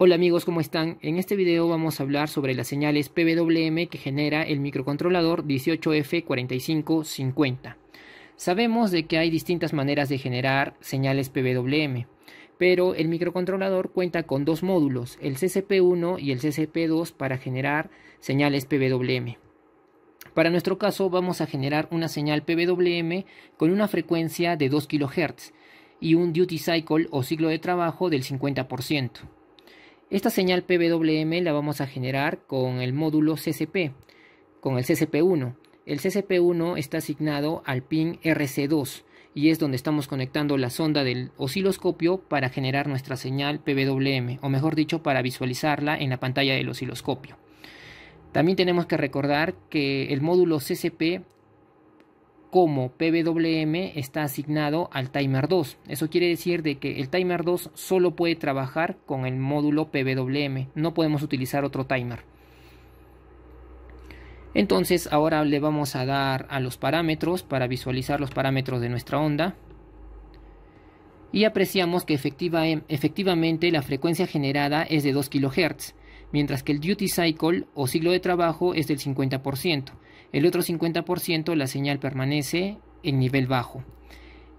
Hola amigos, ¿cómo están? En este video vamos a hablar sobre las señales PWM que genera el microcontrolador 18F4550. Sabemos de que hay distintas maneras de generar señales PWM, pero el microcontrolador cuenta con dos módulos, el CCP1 y el CCP2 para generar señales PWM. Para nuestro caso vamos a generar una señal PWM con una frecuencia de 2 kHz y un duty cycle o ciclo de trabajo del 50%. Esta señal PWM la vamos a generar con el módulo CCP, con el CCP1. El CCP1 está asignado al pin RC2 y es donde estamos conectando la sonda del osciloscopio para generar nuestra señal PWM, o mejor dicho, para visualizarla en la pantalla del osciloscopio. También tenemos que recordar que el módulo CCP como PWM está asignado al timer 2. Eso quiere decir de que el timer 2 solo puede trabajar con el módulo PWM. No podemos utilizar otro timer. Entonces ahora le vamos a dar a los parámetros para visualizar los parámetros de nuestra onda. Y apreciamos que efectivamente la frecuencia generada es de 2 kHz, mientras que el duty cycle o ciclo de trabajo es del 50%. El otro 50% la señal permanece en nivel bajo.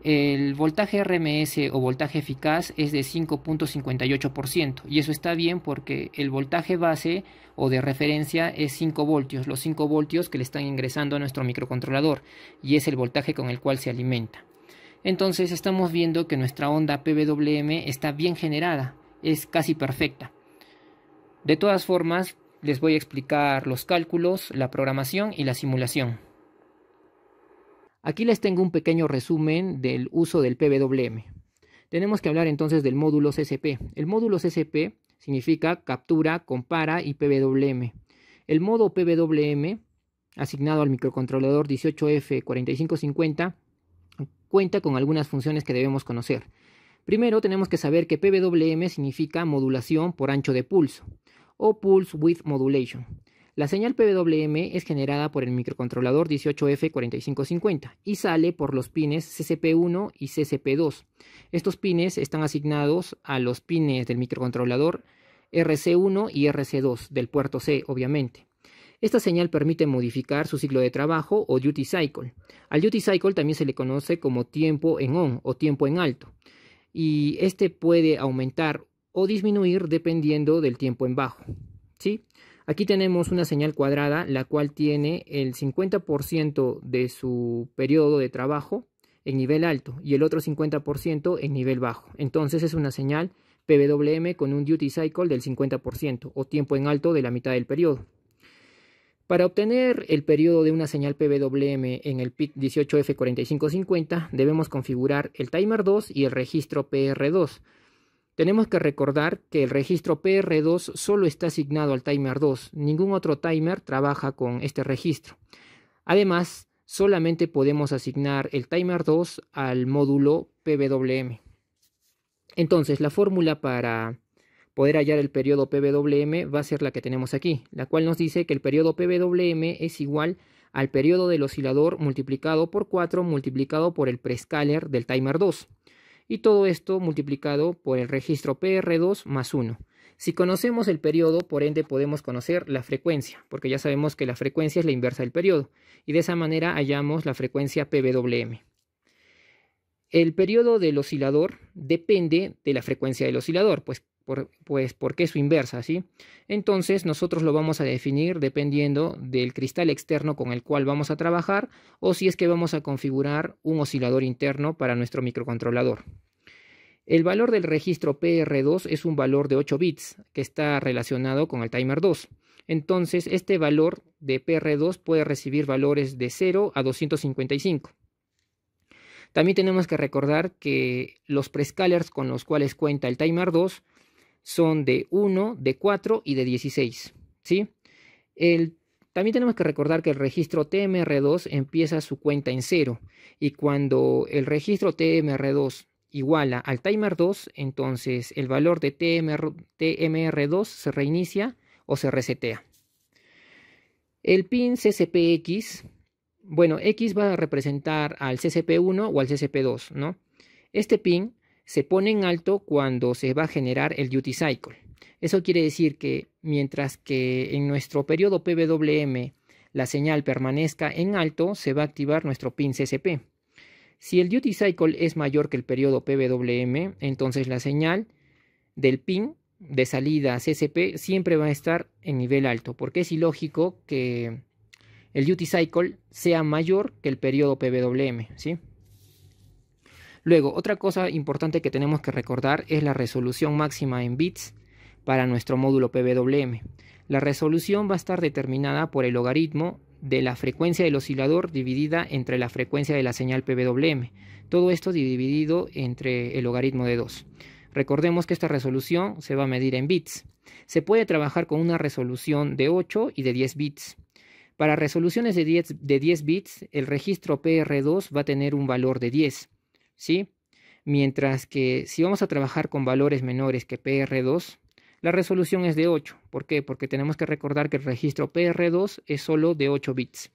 El voltaje RMS o voltaje eficaz es de 5.58% y eso está bien porque el voltaje base o de referencia es 5 voltios, los 5 voltios que le están ingresando a nuestro microcontrolador y es el voltaje con el cual se alimenta. Entonces estamos viendo que nuestra onda PWM está bien generada, es casi perfecta. De todas formas, les voy a explicar los cálculos, la programación y la simulación. Aquí les tengo un pequeño resumen del uso del PWM. Tenemos que hablar entonces del módulo CCP. El módulo CCP significa captura, compara y PWM. El modo PWM, asignado al microcontrolador 18F4550, cuenta con algunas funciones que debemos conocer. Primero tenemos que saber que PWM significa modulación por ancho de pulso o Pulse Width Modulation. La señal PWM es generada por el microcontrolador 18F4550 y sale por los pines CCP1 y CCP2. Estos pines están asignados a los pines del microcontrolador RC1 y RC2 del puerto C, obviamente. Esta señal permite modificar su ciclo de trabajo o duty cycle. Al duty cycle también se le conoce como tiempo en on o tiempo en alto. Y este puede aumentar o disminuir dependiendo del tiempo en bajo. ¿sí? Aquí tenemos una señal cuadrada, la cual tiene el 50% de su periodo de trabajo en nivel alto y el otro 50% en nivel bajo. Entonces es una señal PWM con un duty cycle del 50% o tiempo en alto de la mitad del periodo. Para obtener el periodo de una señal PWM en el PIC 18F4550 debemos configurar el timer 2 y el registro PR2 tenemos que recordar que el registro PR2 solo está asignado al timer 2, ningún otro timer trabaja con este registro. Además, solamente podemos asignar el timer 2 al módulo PWM. Entonces, la fórmula para poder hallar el periodo PWM va a ser la que tenemos aquí, la cual nos dice que el periodo PWM es igual al periodo del oscilador multiplicado por 4 multiplicado por el prescaler del timer 2 y todo esto multiplicado por el registro PR2 más 1. Si conocemos el periodo, por ende podemos conocer la frecuencia, porque ya sabemos que la frecuencia es la inversa del periodo, y de esa manera hallamos la frecuencia PWM. El periodo del oscilador depende de la frecuencia del oscilador, pues, pues porque es su inversa, ¿sí? Entonces nosotros lo vamos a definir dependiendo del cristal externo con el cual vamos a trabajar o si es que vamos a configurar un oscilador interno para nuestro microcontrolador. El valor del registro PR2 es un valor de 8 bits que está relacionado con el timer 2. Entonces, este valor de PR2 puede recibir valores de 0 a 255. También tenemos que recordar que los prescalers con los cuales cuenta el timer 2 son de 1, de 4 y de 16. ¿sí? también tenemos que recordar que el registro TMR2 empieza su cuenta en 0 y cuando el registro TMR2 iguala al timer 2, entonces el valor de TMR, 2 se reinicia o se resetea. El pin CCPX, bueno, X va a representar al CCP1 o al CCP2, ¿no? Este pin se pone en alto cuando se va a generar el duty cycle. Eso quiere decir que mientras que en nuestro periodo PWM la señal permanezca en alto, se va a activar nuestro pin CCP. Si el duty cycle es mayor que el periodo PWM, entonces la señal del pin de salida CCP siempre va a estar en nivel alto, porque es ilógico que el duty cycle sea mayor que el periodo PWM, Luego, otra cosa importante que tenemos que recordar es la resolución máxima en bits para nuestro módulo PWM. La resolución va a estar determinada por el logaritmo de la frecuencia del oscilador dividida entre la frecuencia de la señal PWM. Todo esto dividido entre el logaritmo de 2. Recordemos que esta resolución se va a medir en bits. Se puede trabajar con una resolución de 8 y de 10 bits. Para resoluciones de 10, de bits, el registro PR2 va a tener un valor de 10. ¿sí? Mientras que si vamos a trabajar con valores menores que PR2, la resolución es de 8. ¿Por qué? Porque tenemos que recordar que el registro PR2 es solo de 8 bits.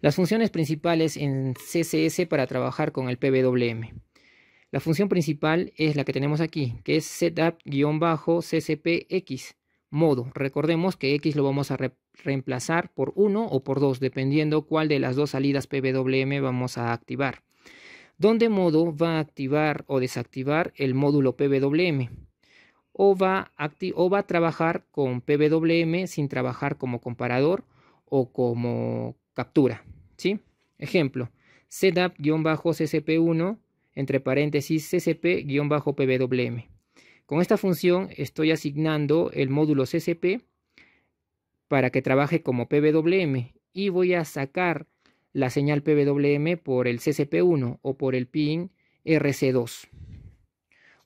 Las funciones principales en CSS para trabajar con el PWM. La función principal es la que tenemos aquí, que es setup-ccpx, modo. Recordemos que x lo vamos a reemplazar por 1 o por 2, dependiendo cuál de las dos salidas PWM vamos a activar. ¿Dónde modo va a activar o desactivar el módulo PWM o va, a o va a trabajar con PWM sin trabajar como comparador o como captura. ¿sí? Ejemplo, setup-ccp1 entre paréntesis ccp-pwm. Con esta función estoy asignando el módulo ccp para que trabaje como pwm y voy a sacar la señal pwm por el ccp1 o por el pin rc2.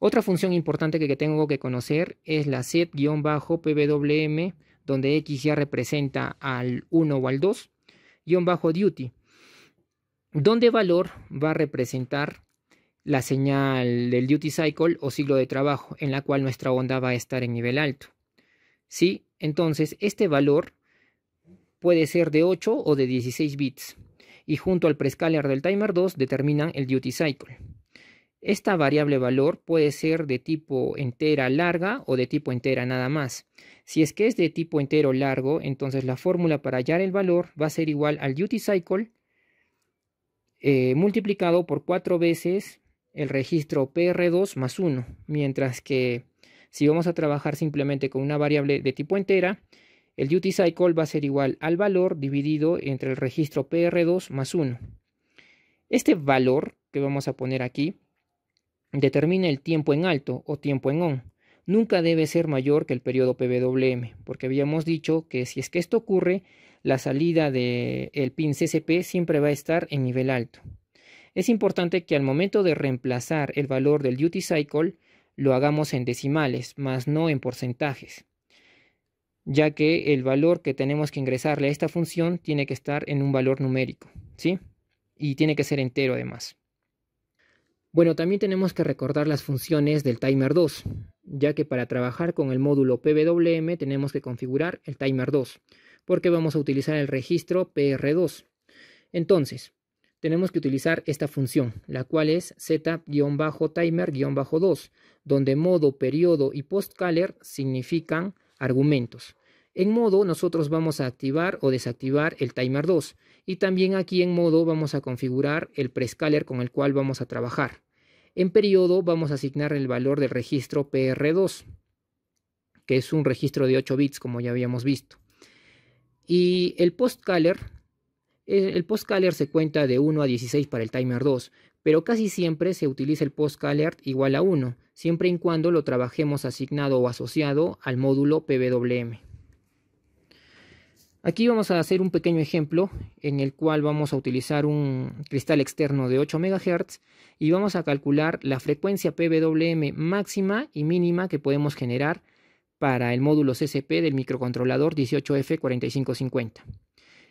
Otra función importante que, tengo que conocer es la set-pwm, donde x ya representa al 1 o al 2, guión bajo duty, donde valor va a representar la señal del duty cycle o ciclo de trabajo, en la cual nuestra onda va a estar en nivel alto. Entonces, este valor puede ser de 8 o de 16 bits. Y junto al prescaler del timer 2 determinan el duty cycle. Esta variable valor puede ser de tipo entera larga o de tipo entera nada más. Si es que es de tipo entero largo, entonces la fórmula para hallar el valor va a ser igual al duty cycle eh, multiplicado por cuatro veces el registro PR2 más 1, mientras que si vamos a trabajar simplemente con una variable de tipo entera, el duty cycle va a ser igual al valor dividido entre el registro PR2 más 1. Este valor que vamos a poner aquí Determina el tiempo en alto o tiempo en on. Nunca debe ser mayor que el periodo PWM, porque habíamos dicho que si es que esto ocurre, la salida del pin CCP siempre va a estar en nivel alto. Es importante que al momento de reemplazar el valor del duty cycle lo hagamos en decimales, más no en porcentajes, ya que el valor que tenemos que ingresarle a esta función tiene que estar en un valor numérico, ¿sí? Y tiene que ser entero además. Bueno, también tenemos que recordar las funciones del timer 2, ya que para trabajar con el módulo PWM tenemos que configurar el timer 2, porque vamos a utilizar el registro PR2. Entonces, tenemos que utilizar esta función, la cual es z-timer-2, donde modo, periodo y post-caler significan argumentos. En modo nosotros vamos a activar o desactivar el timer 2 y también aquí en modo vamos a configurar el prescaler con el cual vamos a trabajar. En periodo vamos a asignar el valor del registro PR2, que es un registro de 8 bits, como ya habíamos visto. Y el postcaller, el se cuenta de 1 a 16 para el timer 2, pero casi siempre se utiliza el postcaller igual a 1, siempre y cuando lo trabajemos asignado o asociado al módulo PWM. Aquí vamos a hacer un pequeño ejemplo en el cual vamos a utilizar un cristal externo de 8 MHz y vamos a calcular la frecuencia PWM máxima y mínima que podemos generar para el módulo CCP del microcontrolador 18F4550.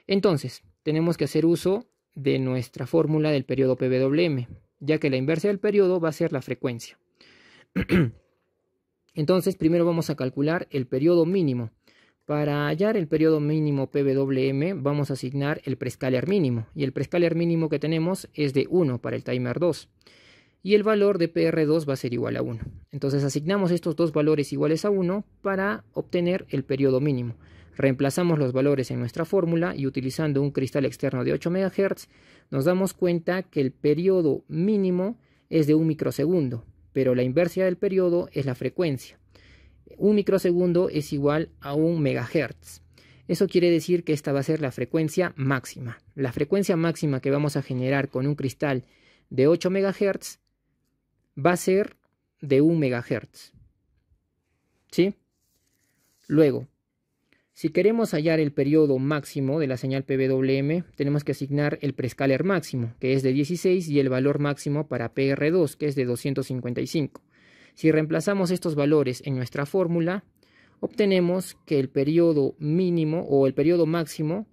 Entonces, tenemos que hacer uso de nuestra fórmula del periodo PWM, ya que la inversa del periodo va a ser la frecuencia. Entonces, primero vamos a calcular el periodo mínimo para hallar el periodo mínimo PWM vamos a asignar el prescaler mínimo y el prescaler mínimo que tenemos es de 1 para el timer 2 y el valor de PR2 va a ser igual a 1. Entonces asignamos estos dos valores iguales a 1 para obtener el periodo mínimo. Reemplazamos los valores en nuestra fórmula y utilizando un cristal externo de 8 MHz nos damos cuenta que el periodo mínimo es de 1 microsegundo, pero la inversa del periodo es la frecuencia un microsegundo es igual a un megahertz. Eso quiere decir que esta va a ser la frecuencia máxima. La frecuencia máxima que vamos a generar con un cristal de 8 megahertz va a ser de 1 megahertz. ¿Sí? Luego, si queremos hallar el periodo máximo de la señal PWM, tenemos que asignar el prescaler máximo, que es de 16, y el valor máximo para PR2, que es de 255. Si reemplazamos estos valores en nuestra fórmula, obtenemos que el periodo mínimo o el periodo máximo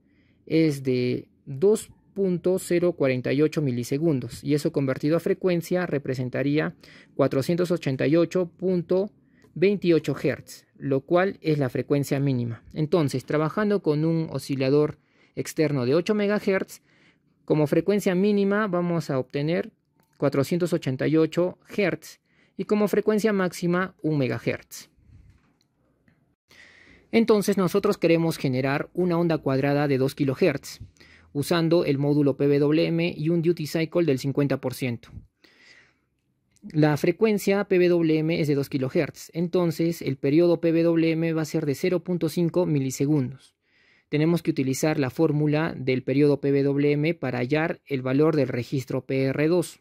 es de 2.048 milisegundos y eso convertido a frecuencia representaría 488.28 Hz, lo cual es la frecuencia mínima. Entonces, trabajando con un oscilador externo de 8 MHz, como frecuencia mínima vamos a obtener 488 Hz y como frecuencia máxima 1 MHz. Entonces nosotros queremos generar una onda cuadrada de 2 kHz usando el módulo PWM y un duty cycle del 50%. La frecuencia PWM es de 2 kHz, entonces el periodo PWM va a ser de 0.5 milisegundos. Tenemos que utilizar la fórmula del periodo PWM para hallar el valor del registro PR2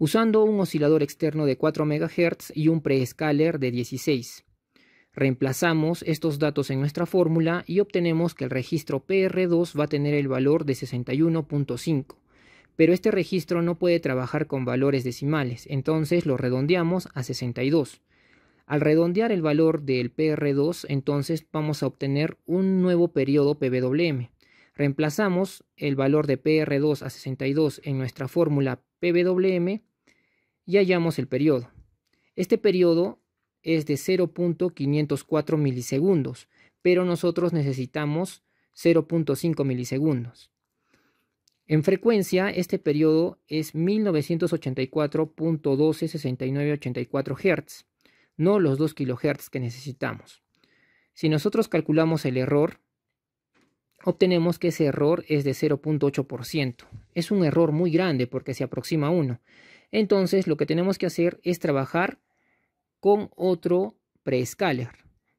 usando un oscilador externo de 4 MHz y un preescaler de 16. Reemplazamos estos datos en nuestra fórmula y obtenemos que el registro PR2 va a tener el valor de 61.5, pero este registro no puede trabajar con valores decimales, entonces lo redondeamos a 62. Al redondear el valor del PR2, entonces vamos a obtener un nuevo periodo PWM. Reemplazamos el valor de PR2 a 62 en nuestra fórmula PWM, y hallamos el periodo. Este periodo es de 0.504 milisegundos, pero nosotros necesitamos 0.5 milisegundos. En frecuencia, este periodo es 1984.126984 Hz, no los 2 kHz que necesitamos. Si nosotros calculamos el error, obtenemos que ese error es de 0.8%. Es un error muy grande porque se aproxima a 1. Entonces lo que tenemos que hacer es trabajar con otro prescaler.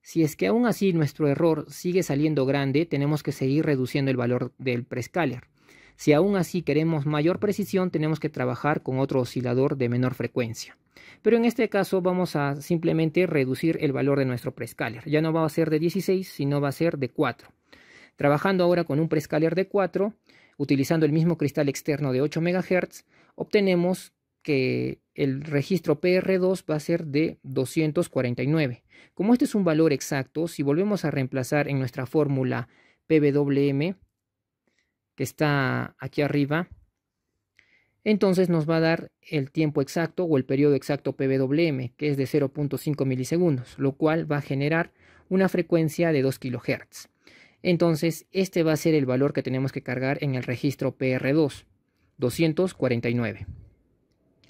Si es que aún así nuestro error sigue saliendo grande, tenemos que seguir reduciendo el valor del prescaler. Si aún así queremos mayor precisión, tenemos que trabajar con otro oscilador de menor frecuencia. Pero en este caso vamos a simplemente reducir el valor de nuestro prescaler. Ya no va a ser de 16, sino va a ser de 4. Trabajando ahora con un prescaler de 4, utilizando el mismo cristal externo de 8 MHz, obtenemos que el registro PR2 va a ser de 249. Como este es un valor exacto, si volvemos a reemplazar en nuestra fórmula PWM, que está aquí arriba, entonces nos va a dar el tiempo exacto o el periodo exacto PWM, que es de 0.5 milisegundos, lo cual va a generar una frecuencia de 2 kilohertz. Entonces, este va a ser el valor que tenemos que cargar en el registro PR2, 249.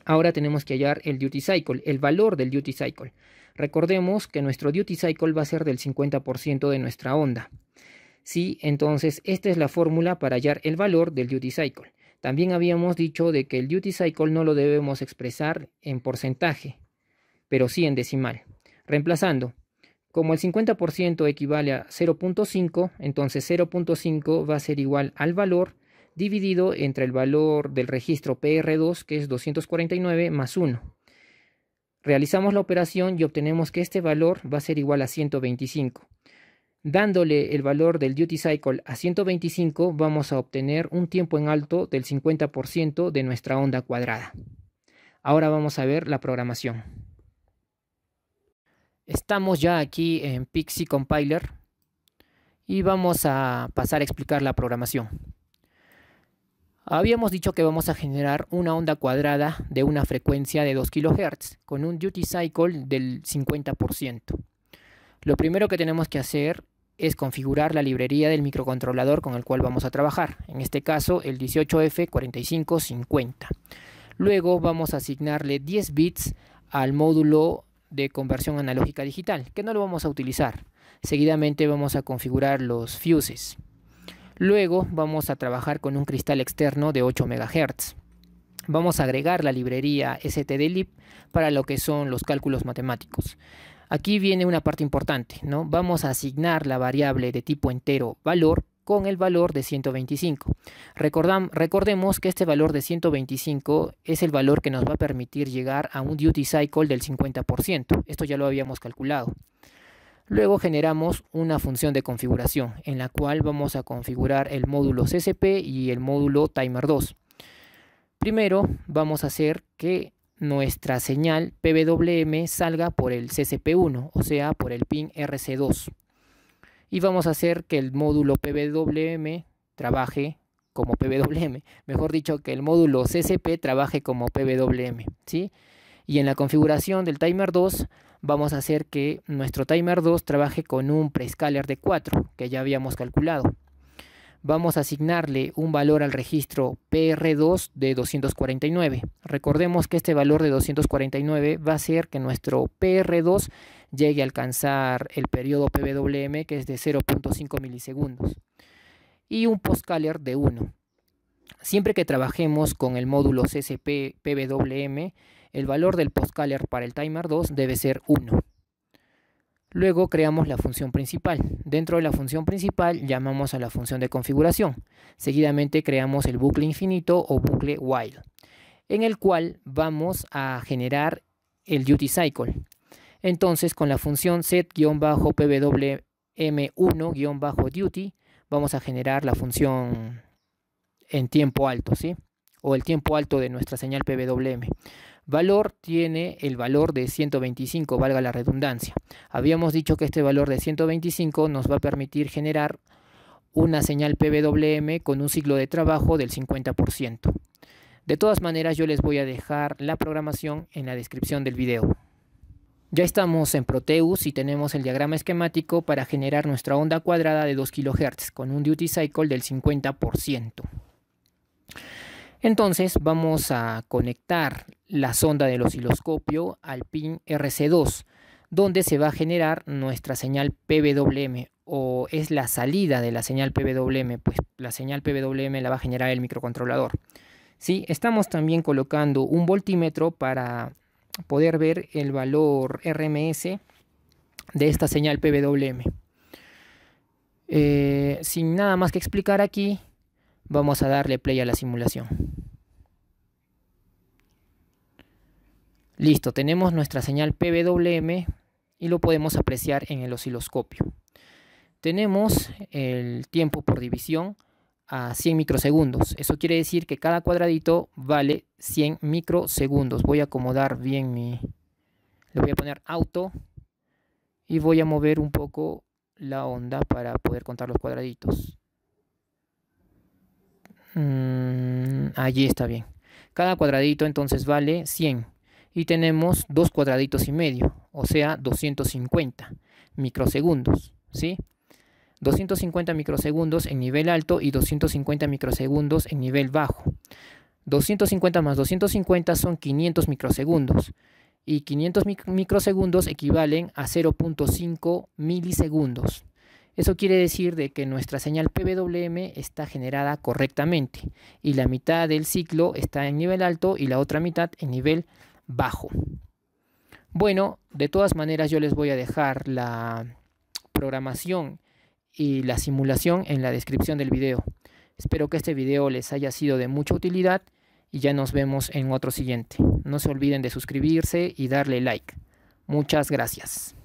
Ahora tenemos que hallar el duty cycle, el valor del duty cycle. Recordemos que nuestro duty cycle va a ser del 50% de nuestra onda. Sí, entonces esta es la fórmula para hallar el valor del duty cycle. También habíamos dicho de que el duty cycle no lo debemos expresar en porcentaje, pero sí en decimal. Reemplazando, como el 50% equivale a 0.5, entonces 0.5 va a ser igual al valor dividido entre el valor del registro PR2, que es 249, más 1. Realizamos la operación y obtenemos que este valor va a ser igual a 125. Dándole el valor del duty cycle a 125 vamos a obtener un tiempo en alto del 50% de nuestra onda cuadrada. Ahora vamos a ver la programación. Estamos ya aquí en Pixie Compiler y vamos a pasar a explicar la programación. Habíamos dicho que vamos a generar una onda cuadrada de una frecuencia de 2 kHz con un duty cycle del 50%. Lo primero que tenemos que hacer es configurar la librería del microcontrolador con el cual vamos a trabajar, en este caso el 18F4550. Luego vamos a asignarle 10 bits al módulo de conversión analógica digital, que no lo vamos a utilizar. Seguidamente vamos a configurar los fuses. Luego vamos a trabajar con un cristal externo de 8 MHz. Vamos a agregar la librería stdlib para lo que son los cálculos matemáticos. Aquí viene una parte importante, ¿no? Vamos a asignar la variable de tipo entero valor con el valor de 125. recordemos que este valor de 125 es el valor que nos va a permitir llegar a un duty cycle del 50%. Esto ya lo habíamos calculado. Luego generamos una función de configuración en la cual vamos a configurar el módulo CCP y el módulo Timer2. Primero vamos a hacer que nuestra señal PWM salga por el CCP1, o sea, por el pin RC2. Y vamos a hacer que el módulo PWM trabaje como PWM, mejor dicho, que el módulo CCP trabaje como PWM, ¿sí? Y en la configuración del timer 2 vamos a hacer que nuestro timer 2 trabaje con un prescaler de 4 que ya habíamos calculado. Vamos a asignarle un valor al registro PR2 de 249. Recordemos que este valor de 249 va a hacer que nuestro PR2 llegue a alcanzar el periodo PWM que es de 0.5 milisegundos y un postcaler de 1. Siempre que trabajemos con el módulo CCP PWM, el valor del postcaler para el timer 2 debe ser 1. Luego creamos la función principal. Dentro de la función principal llamamos a la función de configuración. Seguidamente creamos el bucle infinito o bucle while, en el cual vamos a generar el duty cycle. Entonces con la función set-pwm1-duty vamos a generar la función en tiempo alto, ¿sí? O el tiempo alto de nuestra señal pwm valor tiene el valor de 125, valga la redundancia. Habíamos dicho que este valor de 125 nos va a permitir generar una señal PWM con un ciclo de trabajo del 50%. De todas maneras, yo les voy a dejar la programación en la descripción del video. Ya estamos en Proteus y tenemos el diagrama esquemático para generar nuestra onda cuadrada de 2 kHz con un duty cycle del 50%. Entonces vamos a conectar la sonda del osciloscopio al pin RC2, donde se va a generar nuestra señal PWM o es la salida de la señal PWM, pues la señal PWM la va a generar el microcontrolador. ¿Sí? Estamos también colocando un voltímetro para poder ver el valor RMS de esta señal PWM. Eh, sin nada más que explicar aquí, Vamos a darle play a la simulación. Listo, tenemos nuestra señal PWM y lo podemos apreciar en el osciloscopio. Tenemos el tiempo por división a 100 microsegundos. Eso quiere decir que cada cuadradito vale 100 microsegundos. Voy a acomodar bien mi... Le voy a poner auto y voy a mover un poco la onda para poder contar los cuadraditos. Mm, allí está bien. Cada cuadradito entonces vale 100. Y tenemos dos cuadraditos y medio, o sea, 250 microsegundos, ¿sí? 250 microsegundos en nivel alto y 250 microsegundos en nivel bajo. 250 más 250 son 500 microsegundos. Y 500 microsegundos equivalen a 0.5 milisegundos. Eso quiere decir de que nuestra señal PWM está generada correctamente y la mitad del ciclo está en nivel alto y la otra mitad en nivel bajo. Bueno, de todas maneras yo les voy a dejar la programación y la simulación en la descripción del video. Espero que este video les haya sido de mucha utilidad y ya nos vemos en otro siguiente. No se olviden de suscribirse y darle like. Muchas gracias.